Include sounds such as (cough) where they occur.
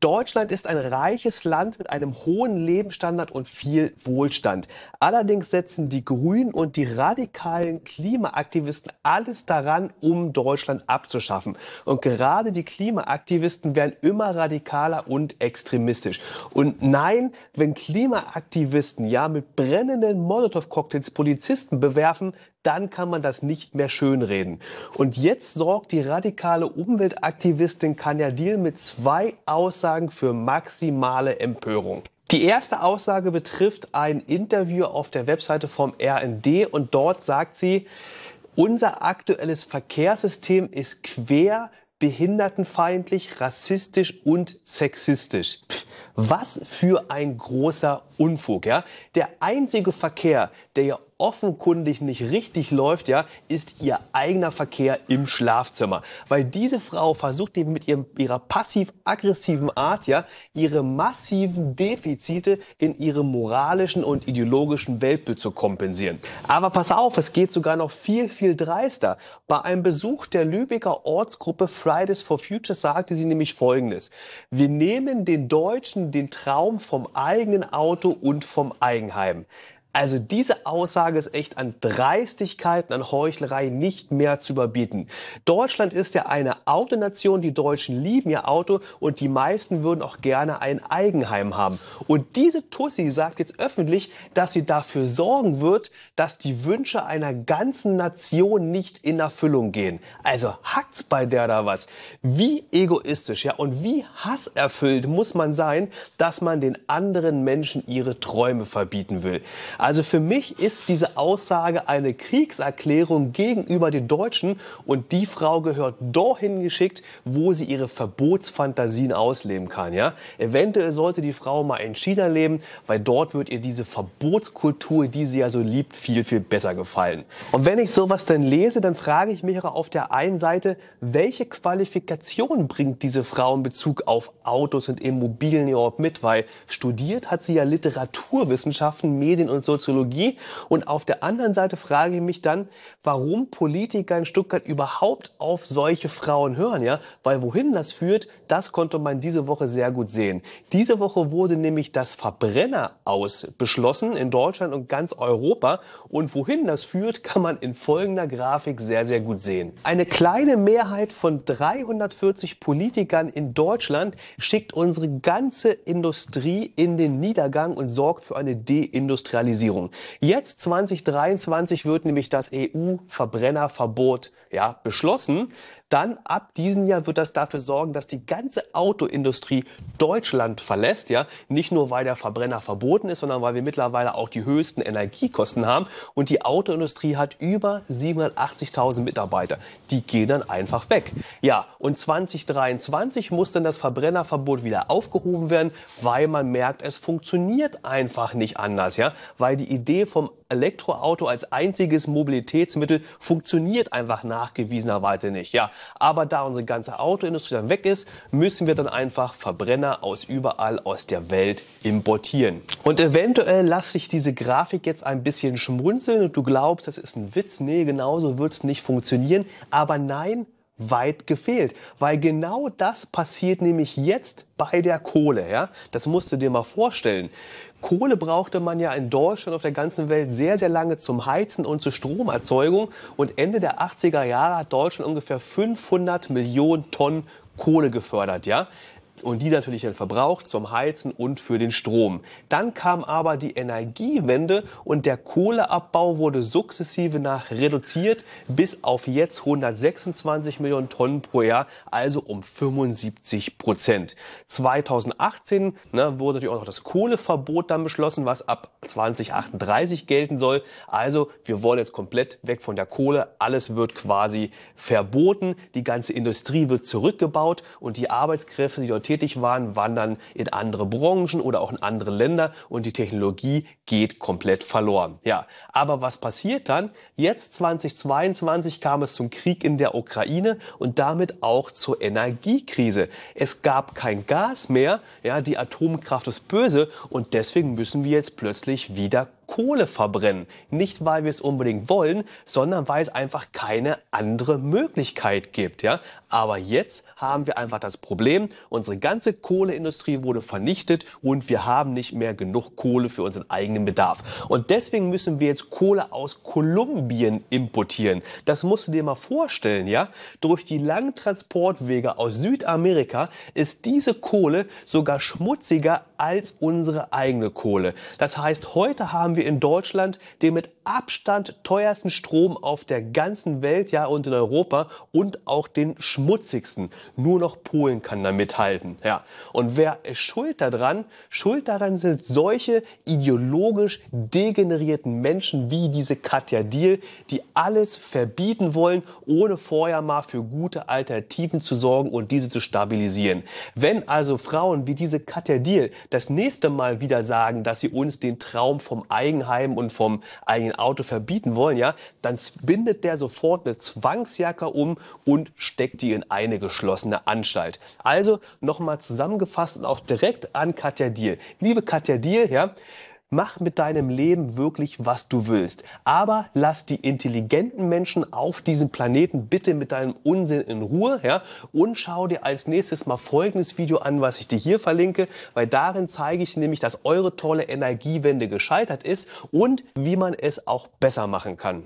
Deutschland ist ein reiches Land mit einem hohen Lebensstandard und viel Wohlstand. Allerdings setzen die Grünen und die radikalen Klimaaktivisten alles daran, um Deutschland abzuschaffen. Und gerade die Klimaaktivisten werden immer radikaler und extremistisch. Und nein, wenn Klimaaktivisten ja mit brennenden Molotow-Cocktails Polizisten bewerfen, dann kann man das nicht mehr schönreden. Und jetzt sorgt die radikale Umweltaktivistin Kanya Deal mit zwei Aussagen für maximale Empörung. Die erste Aussage betrifft ein Interview auf der Webseite vom RND und dort sagt sie, unser aktuelles Verkehrssystem ist quer, behindertenfeindlich, rassistisch und sexistisch. Pff, was für ein großer Unfug, ja? Der einzige Verkehr, der ja offenkundig nicht richtig läuft, ja, ist ihr eigener Verkehr im Schlafzimmer. Weil diese Frau versucht eben mit ihrem, ihrer passiv-aggressiven Art, ja, ihre massiven Defizite in ihrem moralischen und ideologischen Weltbild zu kompensieren. Aber pass auf, es geht sogar noch viel, viel dreister. Bei einem Besuch der Lübecker Ortsgruppe Fridays for Future sagte sie nämlich Folgendes. Wir nehmen den Deutschen den Traum vom eigenen Auto und vom Eigenheim. Also diese Aussage ist echt an Dreistigkeiten, an Heuchlerei nicht mehr zu überbieten. Deutschland ist ja eine Autonation, die Deutschen lieben ihr Auto und die meisten würden auch gerne ein Eigenheim haben. Und diese Tussi sagt jetzt öffentlich, dass sie dafür sorgen wird, dass die Wünsche einer ganzen Nation nicht in Erfüllung gehen. Also hackt's bei der da was. Wie egoistisch, ja, und wie hasserfüllt muss man sein, dass man den anderen Menschen ihre Träume verbieten will. Also für mich ist diese Aussage eine Kriegserklärung gegenüber den Deutschen und die Frau gehört dorthin geschickt, wo sie ihre Verbotsfantasien ausleben kann. Ja? Eventuell sollte die Frau mal in China leben, weil dort wird ihr diese Verbotskultur, die sie ja so liebt, viel, viel besser gefallen. Und wenn ich sowas dann lese, dann frage ich mich auch auf der einen Seite, welche Qualifikation bringt diese Frau in Bezug auf Autos und Immobilien überhaupt mit? Weil studiert hat sie ja Literaturwissenschaften, Medien und so Soziologie. Und auf der anderen Seite frage ich mich dann, warum Politiker in Stuttgart überhaupt auf solche Frauen hören, ja? Weil wohin das führt, das konnte man diese Woche sehr gut sehen. Diese Woche wurde nämlich das Verbrenner aus beschlossen in Deutschland und ganz Europa. Und wohin das führt, (laughs) kann man in folgender Grafik sehr, sehr gut sehen. Eine kleine Mehrheit von 340 Politikern in Deutschland schickt unsere ganze Industrie in den Niedergang und sorgt für eine Deindustrialisierung. Digitalisierung. Jetzt 2023 wird nämlich das EU-Verbrennerverbot ja, beschlossen, dann ab diesem Jahr wird das dafür sorgen, dass die ganze Autoindustrie Deutschland verlässt, ja, nicht nur weil der Verbrenner verboten ist, sondern weil wir mittlerweile auch die höchsten Energiekosten haben und die Autoindustrie hat über 780.000 Mitarbeiter. Die gehen dann einfach weg. Ja, und 2023 muss dann das Verbrennerverbot wieder aufgehoben werden, weil man merkt, es funktioniert einfach nicht anders, ja, weil die Idee vom Elektroauto als einziges Mobilitätsmittel funktioniert einfach nachgewiesenerweise nicht. Ja, aber da unsere ganze Autoindustrie dann weg ist, müssen wir dann einfach Verbrenner aus überall aus der Welt importieren. Und eventuell lasse ich diese Grafik jetzt ein bisschen schmunzeln und du glaubst, das ist ein Witz. Nee, genauso wird es nicht funktionieren. Aber nein, weit gefehlt, weil genau das passiert nämlich jetzt bei der Kohle. Ja? Das musst du dir mal vorstellen. Kohle brauchte man ja in Deutschland auf der ganzen Welt sehr, sehr lange zum Heizen und zur Stromerzeugung. Und Ende der 80er Jahre hat Deutschland ungefähr 500 Millionen Tonnen Kohle gefördert. Ja? und die natürlich dann verbraucht zum Heizen und für den Strom. Dann kam aber die Energiewende und der Kohleabbau wurde sukzessive nach reduziert bis auf jetzt 126 Millionen Tonnen pro Jahr, also um 75 Prozent. 2018 ne, wurde natürlich auch noch das Kohleverbot dann beschlossen, was ab 2038 gelten soll. Also wir wollen jetzt komplett weg von der Kohle. Alles wird quasi verboten. Die ganze Industrie wird zurückgebaut und die Arbeitskräfte, die dort tätig waren, wandern in andere Branchen oder auch in andere Länder und die Technologie geht komplett verloren. Ja, aber was passiert dann? Jetzt 2022 kam es zum Krieg in der Ukraine und damit auch zur Energiekrise. Es gab kein Gas mehr, ja, die Atomkraft ist böse und deswegen müssen wir jetzt plötzlich wieder Kohle verbrennen. Nicht, weil wir es unbedingt wollen, sondern weil es einfach keine andere Möglichkeit gibt. Ja? Aber jetzt haben wir einfach das Problem, unsere ganze Kohleindustrie wurde vernichtet und wir haben nicht mehr genug Kohle für unseren eigenen Bedarf. Und deswegen müssen wir jetzt Kohle aus Kolumbien importieren. Das musst du dir mal vorstellen, ja? Durch die langen Transportwege aus Südamerika ist diese Kohle sogar schmutziger als unsere eigene Kohle. Das heißt, heute haben wir wir in Deutschland den mit Abstand teuersten Strom auf der ganzen Welt, ja, und in Europa und auch den schmutzigsten. Nur noch Polen kann da mithalten, ja. Und wer ist schuld daran? Schuld daran sind solche ideologisch degenerierten Menschen wie diese Katja Diel, die alles verbieten wollen, ohne vorher mal für gute Alternativen zu sorgen und diese zu stabilisieren. Wenn also Frauen wie diese Katja Diel das nächste Mal wieder sagen, dass sie uns den Traum vom Eigenheim und vom eigenen Auto verbieten wollen, ja, dann bindet der sofort eine Zwangsjacke um und steckt die in eine geschlossene Anstalt. Also nochmal zusammengefasst und auch direkt an Katja Diel. Liebe Katja Diel, ja, Mach mit deinem Leben wirklich, was du willst. Aber lass die intelligenten Menschen auf diesem Planeten bitte mit deinem Unsinn in Ruhe. Ja? Und schau dir als nächstes mal folgendes Video an, was ich dir hier verlinke, weil darin zeige ich nämlich, dass eure tolle Energiewende gescheitert ist und wie man es auch besser machen kann.